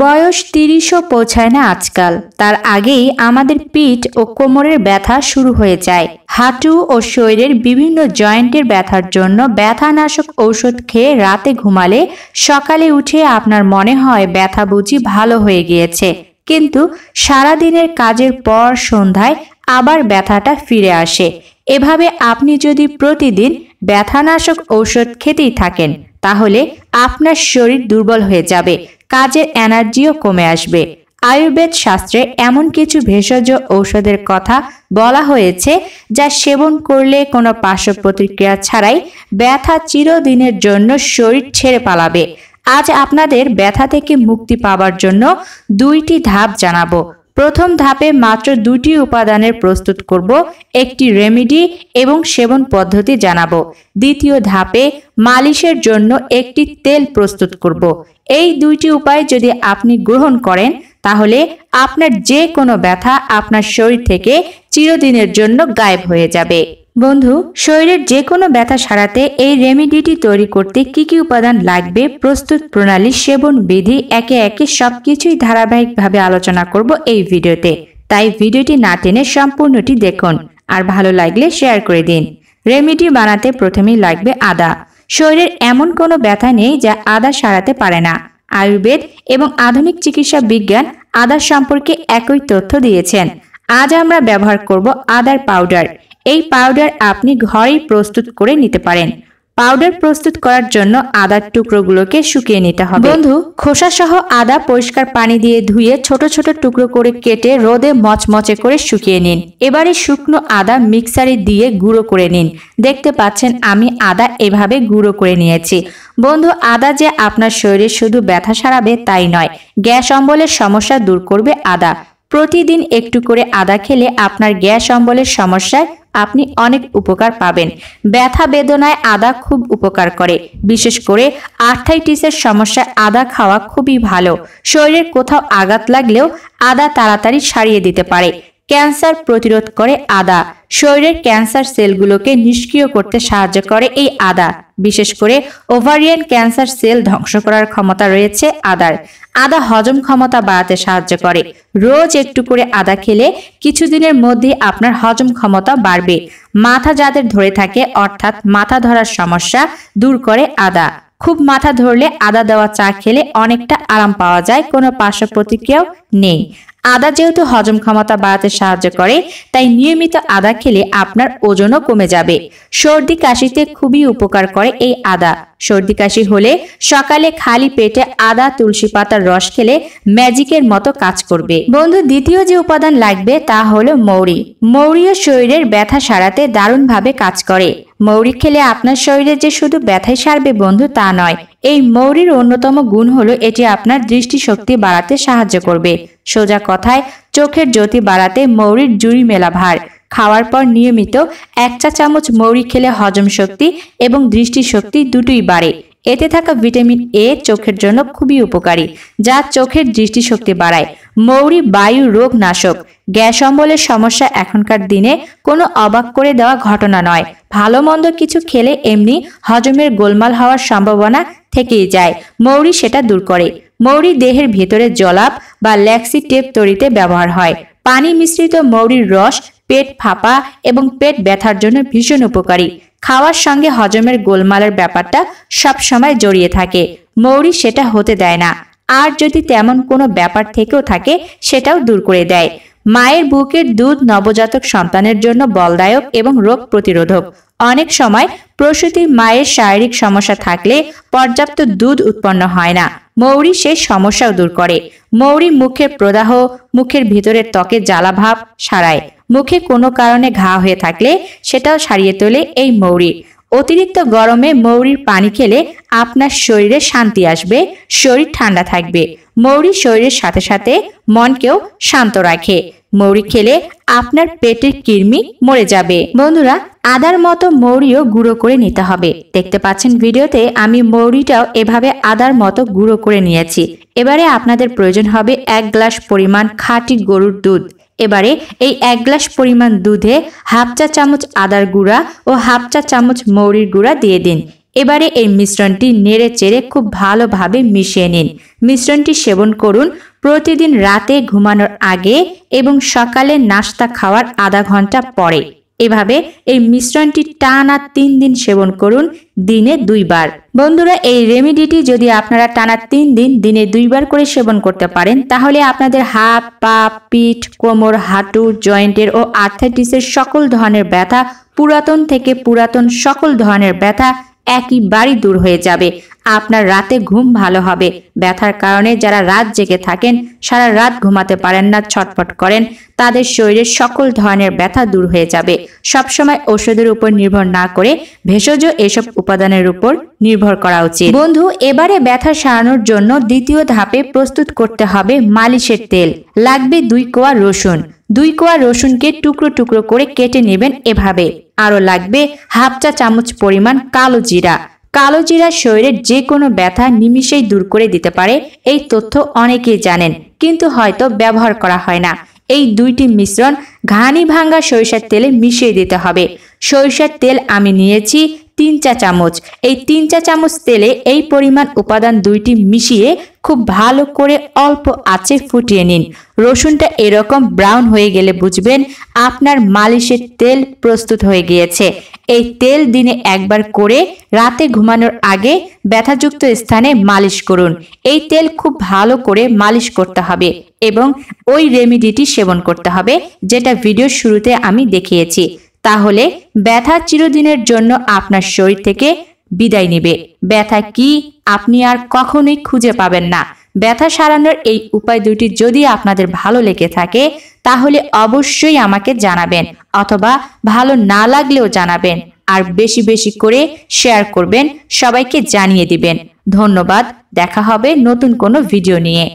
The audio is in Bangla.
বয়স তিরিশও পৌঁছায় না আজকাল তার আগেই আমাদের পিঠ ও কোমরের ব্যথা শুরু হয়ে যায় হাঁটু ও শরীরের বিভিন্ন জয়েন্টের ব্যথার জন্য ব্যথানাশক ঔষধ খেয়ে রাতে ঘুমালে সকালে উঠে আপনার মনে হয় ব্যথা বুঝি ভালো হয়ে গিয়েছে কিন্তু সারাদিনের কাজের পর সন্ধ্যায় আবার ব্যথাটা ফিরে আসে এভাবে আপনি যদি প্রতিদিন ব্যথানাশক ঔষধ খেতেই থাকেন তাহলে আপনার শরীর দুর্বল হয়ে যাবে কাজের এনার্জিও কমে আসবে আয়ুর্বেদ শাস্ত্রে এমন কিছু ভেষজ ঔষধের কথা বলা হয়েছে যা সেবন করলে কোনো পার্শ্ব প্রতিক্রিয়া ছাড়াই ব্যথা চিরদিনের জন্য শরীর ছেড়ে পালাবে আজ আপনাদের ব্যথা থেকে মুক্তি পাওয়ার জন্য দুইটি ধাপ জানাবো প্রথম ধাপে মাত্র দুটি উপাদানের প্রস্তুত করব একটি রেমিডি এবং সেবন পদ্ধতি জানাবো দ্বিতীয় ধাপে মালিশের জন্য একটি তেল প্রস্তুত করব এই দুইটি উপায় যদি আপনি গ্রহণ করেন তাহলে আপনার যে কোনো ব্যথা আপনার শরীর থেকে চিরদিনের জন্য গায়েব হয়ে যাবে বন্ধু শরীরের যে কোনো ব্যথা সারাতে এই রেমিডিটি তৈরি করতে কি কি উপাদান লাগবে প্রস্তুত প্রণালী সেবন বিধি একে একে সবকিছুই ধারাবাহিকভাবে আলোচনা করব এই ভিডিওতে তাই ভিডিওটি না টেনে সম্পূর্ণটি দেখুন আর ভালো লাগলে শেয়ার করে দিন রেমিডি বানাতে প্রথমেই লাগবে আদা শরীরের এমন কোনো ব্যথা নেই যা আদা সারাতে পারে না আয়ুর্বেদ এবং আধুনিক চিকিৎসা বিজ্ঞান আদা সম্পর্কে একই তথ্য দিয়েছেন আজ আমরা ব্যবহার করব আদার পাউডার এই পাউডার আপনি ঘরেই প্রস্তুত করে নিতে পারেন পাউডার প্রস্তুত করার জন্য আদার টুকরোগুলোকে শুকিয়ে নিতে হবে বন্ধু খোসা সহ আদা পরিষ্কার পানি দিয়ে ধুয়ে ছোট ছোট টুকরো করে কেটে রোদে মচমচে করে শুকিয়ে নিন এবারে শুকনো আদা মিক্সারে দিয়ে গুঁড়ো করে নিন দেখতে পাচ্ছেন আমি আদা এভাবে গুঁড়ো করে নিয়েছি বন্ধু আদা যে আপনার শরীরে শুধু ব্যথা সারাবে তাই নয় গ্যাস অম্বলের সমস্যা দূর করবে আদা প্রতিদিন একটু করে আদা খেলে আপনার গ্যাস অম্বলের সমস্যায় আপনি অনেক উপকার পাবেন ব্যথা বেদনায় আদা খুব উপকার করে বিশেষ করে আর্থাইটিসের সমস্যায় আদা খাওয়া খুবই ভালো শরীরের কোথাও আঘাত লাগলেও আদা তাড়াতাড়ি সারিয়ে দিতে পারে ক্যান্সার প্রতিরোধ করে আদা শরীরের ক্যান্সার সেলগুলোকে নিষ্ক্রিয় করতে সাহায্য করে এই আদা বিশেষ করে ওভারিয়ান ক্যান্সার সেল ধ্বংস করার ক্ষমতা রয়েছে আদার আদা হজম ক্ষমতা বাড়াতে সাহায্য করে রোজ একটু করে আদা খেলে কিছুদিনের মধ্যে আপনার হজম ক্ষমতা বাড়বে মাথা যাদের ধরে থাকে অর্থাৎ মাথা ধরার সমস্যা দূর করে আদা খুব মাথা ধরলে আদা দেওয়া চা খেলে অনেকটা আরাম পাওয়া যায় কোনো পার্শ্ব প্রতিক্রিয়াও নেই আদা যেহেতু হজম ক্ষমতা বাড়াতে সাহায্য করে তাই নিয়মিত আদা খেলে আপনার ওজনও কমে যাবে সর্দি কাশিতে খুবই উপকার করে এই আদা সর্দি কাশি হলে সকালে খালি পেটে আদা তুলসী পাতার রস খেলে ম্যাজিকের মতো কাজ করবে বন্ধু দ্বিতীয় যে উপাদান লাগবে তা হলো মৌরি মৌরিও শরীরের ব্যথা সারাতে দারুণভাবে কাজ করে মৌরি খেলে আপনার শরীরে যে শুধু ব্যথায় সারবে বন্ধু তা নয় এই মৌরির অন্যতম গুণ হলো এটি আপনার দৃষ্টিশক্তি বাড়াতে সাহায্য করবে সোজা কথায় চোখের জ্যোতি বাড়াতে মৌরির জুড়ি মেলা ভার খাওয়ার পর নিয়মিত এক চা চামচ মৌরি খেলে হজম শক্তি এবং দৃষ্টিশক্তি দুটোই বাড়ে এতে থাকা ভিটামিন এ চোখের জন্য খুবই উপকারী যা চোখের দৃষ্টিশক্তি বাড়ায় মৌরি বায়ু রোগ নাশক গ্যাস অম্বলের সমস্যা এখনকার দিনে কোনো অবাক করে দেওয়া ঘটনা নয় ভালো মন্দ কিছু খেলে এমনি হজমের গোলমাল হওয়ার সম্ভাবনা থেকেই যায় মৌরি সেটা দূর করে মৌরি দেহের ভেতরে জলাপ বা ল্যাক্সি টেপ তৈরিতে ব্যবহার হয় পানি মিশ্রিত মৌরির রস পেট ফাঁপা এবং পেট ব্যথার জন্য ভীষণ উপকারী খাওয়ার সঙ্গে হজমের গোলমালের ব্যাপারটা সব সময় জড়িয়ে থাকে মৌরি সেটা হতে দেয় না আর যদি তেমন কোনো ব্যাপার থেকেও থাকে সেটাও দূর করে দেয় মায়ের বুকের দুধ নবজাতক সন্তানের জন্য বলদায়ক এবং রোগ প্রতিরোধক অনেক সময় প্রসূতির মায়ের শারীরিক সমস্যা থাকলে পর্যাপ্ত দুধ উৎপন্ন হয় না মৌরি সেই সমস্যাও দূর করে মৌরি মুখের প্রদাহ মুখের ভিতরের ত্বকে জ্বালাভাব সারায় মুখে কোনো কারণে ঘা হয়ে থাকলে সেটাও সারিয়ে তোলে এই মৌরি অতিরিক্ত গরমে মৌরির পানি খেলে আপনার শরীরে শান্তি আসবে শরীর ঠান্ডা থাকবে মৌরি শরীরের সাথে সাথে মনকেও শান্ত রাখে মৌরি খেলে আপনার পেটের কৃমি মরে যাবে বন্ধুরা আদার মতো মৌরিও গুঁড়ো করে নিতে হবে দেখতে পাচ্ছেন ভিডিওতে আমি মৌরিটাও এভাবে আদার মতো গুঁড়ো করে নিয়েছি এবারে আপনাদের প্রয়োজন হবে এক গ্লাস পরিমাণ খাঁটি গরুর দুধ এবারে এই এক গ্লাস পরিমাণ দুধে হাফ চা চামচ আদার গুঁড়া ও হাফ চা চামচ মৌরির গুঁড়া দিয়ে দিন এবারে এই মিশ্রণটি নেড়ে চেড়ে খুব ভালোভাবে মিশিয়ে নিন মিশ্রণটি সেবন করুন প্রতিদিন রাতে ঘুমানোর আগে এবং সকালে নাস্তা খাওয়ার আধা ঘন্টা পরে এভাবে এই মিশ্রণটি টানা তিন দিন সেবন করুন দিনে দুইবার বন্ধুরা এই রেমিডিটি যদি আপনারা টানা তিন দিন দিনে দুইবার করে সেবন করতে পারেন তাহলে আপনাদের হাত পা পিঠ কোমর হাঁটু জয়েন্টের ও আর্থাইটিসের সকল ধরনের ব্যথা পুরাতন থেকে পুরাতন সকল ধরনের ব্যথা একই বাড়ি দূর হয়ে যাবে আপনার রাতে ঘুম ভালো হবে ব্যথার কারণে যারা রাত জেগে থাকেন সারা রাত ঘুমাতে পারেন না ছটফট করেন তাদের শরীরের সকল ধরনের ব্যথা দূর হয়ে যাবে সবসময় ওষুধের উপর নির্ভর না করে ভেষজ এসব উপাদানের উপর নির্ভর করা উচিত বন্ধু এবারে ব্যথা সারানোর জন্য দ্বিতীয় ধাপে প্রস্তুত করতে হবে মালিশের তেল লাগবে দুই কোয়া রসুন দুই কোয়া রসুনকে টুকরো টুকরো করে কেটে নেবেন এভাবে আরও লাগবে হাফ চা চামচ পরিমাণ কালো জিরা কালো জিরা শরীরের যে কোনো ব্যথা নিমিষেই দূর করে দিতে পারে এই তথ্য অনেকেই জানেন কিন্তু হয়তো ব্যবহার করা হয় না এই দুইটি মিশ্রণ ঘানি ভাঙ্গা সরিষার তেলে মিশিয়ে দিতে হবে সরিষার তেল আমি নিয়েছি তিন চা চামচ এই তিন চা চামচ তেলে এই পরিমাণ উপাদান দুইটি মিশিয়ে খুব ভালো করে অল্প আঁচে ফুটিয়ে নিন রসুনটা এরকম ব্রাউন হয়ে গেলে বুঝবেন আপনার মালিশের তেল প্রস্তুত হয়ে গিয়েছে এই তেল দিনে একবার করে রাতে ঘুমানোর আগে ব্যথাযুক্ত স্থানে মালিশ করুন এই তেল খুব ভালো করে মালিশ করতে হবে এবং ওই রেমিডিটি সেবন করতে হবে যেটা ভিডিওর শুরুতে আমি দেখিয়েছি তাহলে ব্যথা চিরদিনের জন্য আপনার শরীর থেকে বিদায় নেবে ব্যথা কি আপনি আর কখনোই খুঁজে পাবেন না ব্যথা সারানোর এই উপায় দুটি যদি আপনাদের ভালো লেগে থাকে তাহলে অবশ্যই আমাকে জানাবেন অথবা ভালো না লাগলেও জানাবেন আর বেশি বেশি করে শেয়ার করবেন সবাইকে জানিয়ে দিবেন ধন্যবাদ দেখা হবে নতুন কোনো ভিডিও নিয়ে